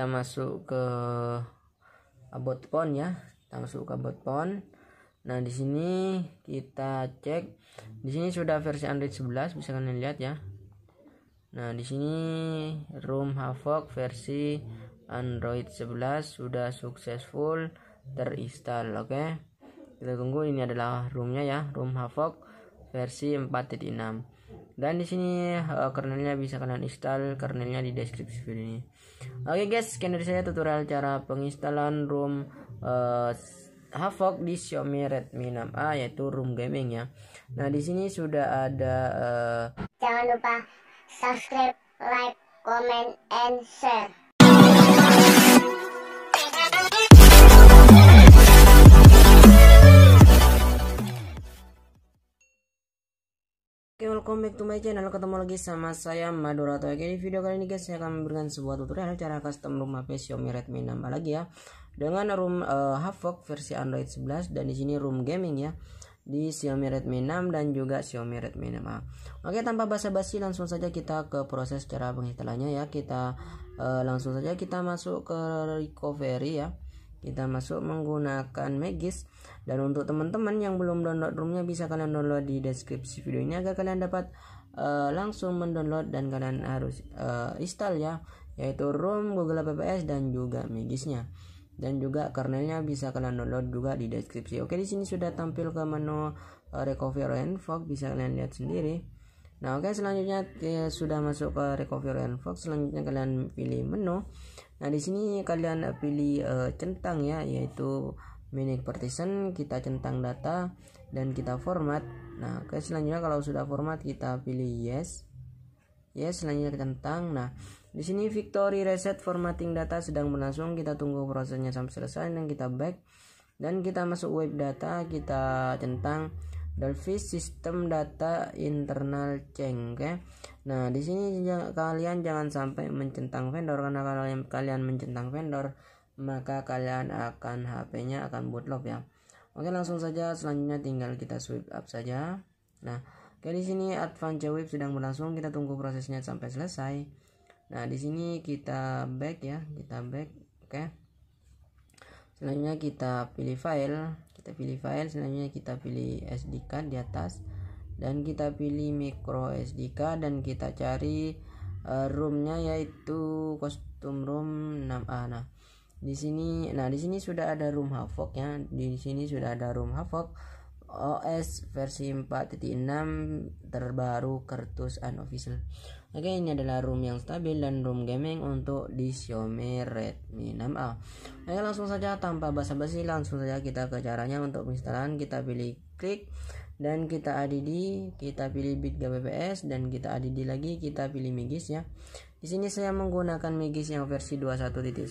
kita masuk ke about phone ya kita masuk ke about phone. nah di sini kita cek di sini sudah versi Android 11 bisa kalian lihat ya nah di sini room havoc versi Android 11 sudah successful terinstall oke okay? kita tunggu ini adalah roomnya ya room havoc versi 4.6 dan di sini eh, kernelnya bisa kalian install kernelnya di deskripsi video ini Oke okay guys, sekian dari saya tutorial cara penginstalan ROM uh, eh, Havok di Xiaomi Redmi 6A yaitu ROM gaming ya. Nah, di sini sudah ada uh, Jangan lupa subscribe, like, comment and share. welcome back to my channel Ketemu lagi sama saya Madura Oke di video kali ini guys saya akan memberikan sebuah tutorial cara custom rumah HP Xiaomi Redmi 6 lagi ya Dengan room uh, eh, Havok versi Android 11 dan di sini room gaming ya Di Xiaomi Redmi 6 dan juga Xiaomi Redmi 6A ah. Oke tanpa basa-basi langsung saja kita ke proses cara penginstalannya ya Kita uh, langsung saja kita masuk ke recovery ya kita masuk menggunakan Magis dan untuk teman-teman yang belum download roomnya bisa kalian download di deskripsi video ini agar kalian dapat uh, langsung mendownload dan kalian harus uh, install ya yaitu room Google PPS dan juga Magisnya dan juga kernelnya bisa kalian download juga di deskripsi. Oke, di sini sudah tampil ke menu uh, recovery and fog bisa kalian lihat sendiri. Nah, oke selanjutnya ya, sudah masuk ke recovery and fog, selanjutnya kalian pilih menu Nah, di sini kalian pilih e, centang ya, yaitu mini partition, kita centang data dan kita format. Nah, oke selanjutnya kalau sudah format kita pilih yes. Yes, selanjutnya centang. Nah, di sini Victory Reset formatting data sedang berlangsung, kita tunggu prosesnya sampai selesai dan kita back dan kita masuk web data, kita centang Delphi sistem data internal ceng, okay? Nah, di sini kalian jangan sampai mencentang vendor karena kalau yang kalian mencentang vendor maka kalian akan HP-nya akan bootlock ya. Oke, langsung saja selanjutnya tinggal kita swipe up saja. Nah, oke di sini advance web sedang berlangsung, kita tunggu prosesnya sampai selesai. Nah, di sini kita back ya, kita back. Oke. Okay? selanjutnya kita pilih file kita pilih file selanjutnya kita pilih SD card di atas dan kita pilih micro SD card dan kita cari uh, roomnya yaitu custom room 6A nah di sini nah di sini sudah ada room havoc ya di sini sudah ada room havoc OS versi 4.6 terbaru kertus unofficial Oke, ini adalah room yang stabil dan room gaming untuk di Xiaomi Redmi 6A. Oke, langsung saja tanpa basa-basi langsung saja kita ke caranya untuk penginstalan kita pilih klik dan kita add kita pilih bit gbps dan kita add lagi kita pilih migis ya. Di sini saya menggunakan migis yang versi 21.1.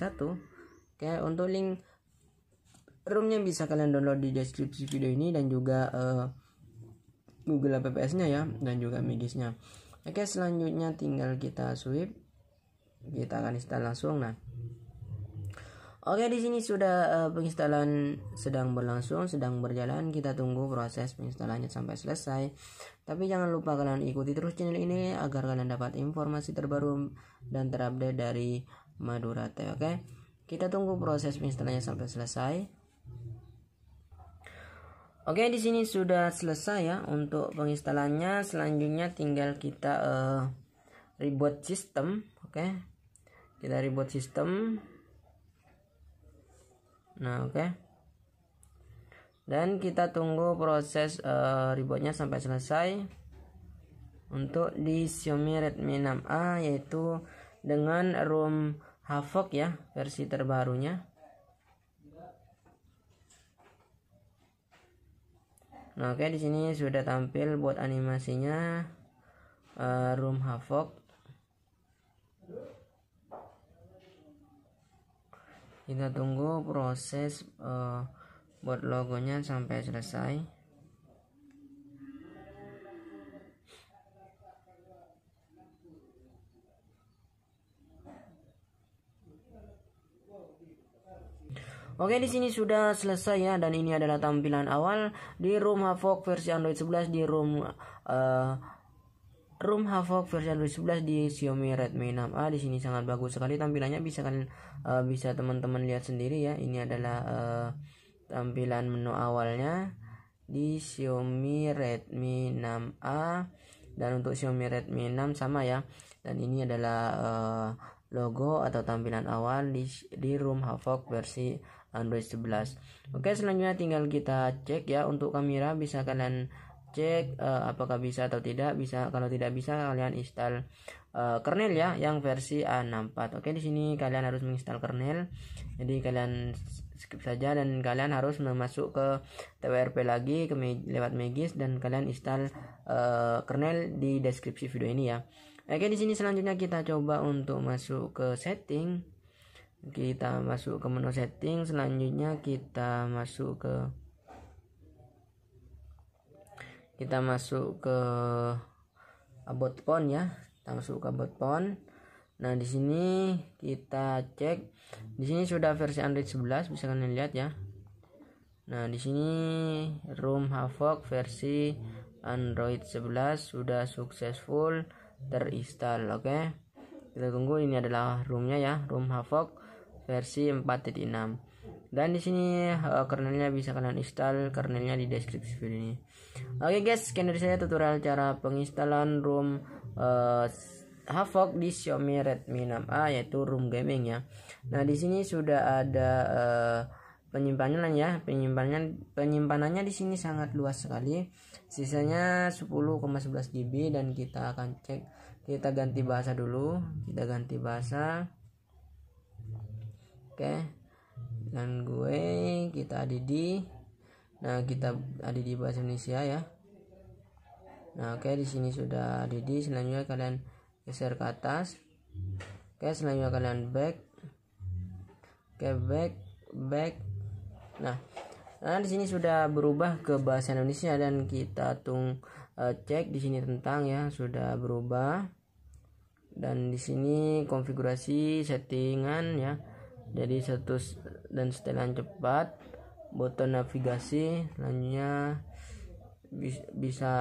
Oke, untuk link roomnya bisa kalian download di deskripsi video ini dan juga uh, Google apps-nya ya dan juga migisnya. Oke selanjutnya tinggal kita sweep kita akan install langsung nah Oke di sini sudah uh, penginstalan sedang berlangsung sedang berjalan kita tunggu proses penginstalannya sampai selesai tapi jangan lupa kalian ikuti terus channel ini agar kalian dapat informasi terbaru dan terupdate dari Madura Tech. oke kita tunggu proses penginstalannya sampai selesai Oke, di sini sudah selesai ya untuk penginstalannya. Selanjutnya tinggal kita uh, reboot sistem, oke. Kita reboot sistem. Nah, oke. Dan kita tunggu proses uh, rebootnya sampai selesai. Untuk di Xiaomi Redmi 6A yaitu dengan ROM Havok ya, versi terbarunya. Nah, oke okay, di sini sudah tampil buat animasinya uh, Room Havoc. Kita tunggu proses uh, buat logonya sampai selesai. Oke di sini sudah selesai ya dan ini adalah tampilan awal di ROM Havok versi Android 11 di room uh, eh, ROM Havok versi Android 11 di Xiaomi Redmi 6A di sini sangat bagus sekali tampilannya bisa kan uh, bisa teman-teman lihat sendiri ya ini adalah uh, tampilan menu awalnya di Xiaomi Redmi 6A dan untuk Xiaomi Redmi 6 sama ya dan ini adalah uh, logo atau tampilan awal di, di room havoc versi Android 11 Oke selanjutnya tinggal kita cek ya untuk kamera bisa kalian cek uh, apakah bisa atau tidak bisa kalau tidak bisa kalian install uh, kernel ya yang versi A64 Oke di sini kalian harus menginstal kernel jadi kalian skip saja dan kalian harus masuk ke TWRP lagi ke lewat Magis dan kalian install uh, kernel di deskripsi video ini ya Oke, di sini selanjutnya kita coba untuk masuk ke setting. Kita masuk ke menu setting, selanjutnya kita masuk ke kita masuk ke about phone ya. Kita masuk ke about phone. Nah, di sini kita cek. Di sini sudah versi Android 11, bisa kalian lihat ya. Nah, di sini Room Havoc versi Android 11 sudah successful terinstall oke okay? kita tunggu ini adalah roomnya ya room Havoc versi 4.6 dan di sini uh, kernelnya bisa kalian install kernelnya di deskripsi video ini oke okay guys sekian dari saya tutorial cara penginstalan room uh, eh, Havok di Xiaomi Redmi 6A yaitu room gaming ya. Nah, di sini sudah ada uh, penyimpanan ya penyimpanan penyimpanannya di sini sangat luas sekali sisanya 10,11 GB dan kita akan cek kita ganti bahasa dulu kita ganti bahasa oke dan gue kita ada nah kita ada bahasa Indonesia ya nah oke okay, di sini sudah ada selanjutnya kalian geser ke atas oke selanjutnya kalian back oke back back Nah, nah di sini sudah berubah ke bahasa Indonesia dan kita tung uh, cek di sini tentang ya sudah berubah dan di sini konfigurasi settingan ya. Jadi status dan setelan cepat, botol navigasi, selanjutnya bisa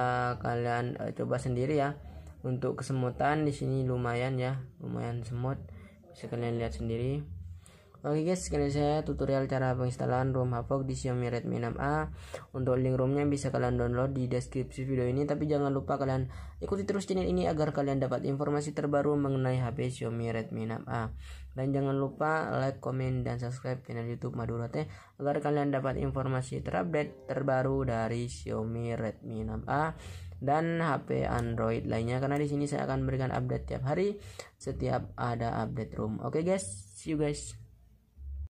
kalian uh, coba sendiri ya. Untuk kesemutan di sini lumayan ya, lumayan semut. Bisa kalian lihat sendiri. Oke guys, sekian saya tutorial cara penginstalan ROM Havok di Xiaomi Redmi 6A. Untuk link ROMnya bisa kalian download di deskripsi video ini, tapi jangan lupa kalian ikuti terus channel ini agar kalian dapat informasi terbaru mengenai HP Xiaomi Redmi 6A. Dan jangan lupa like, komen, dan subscribe channel YouTube Madura Teh agar kalian dapat informasi terupdate terbaru dari Xiaomi Redmi 6A dan HP Android lainnya karena di sini saya akan berikan update tiap hari setiap ada update ROM. Oke guys, see you guys.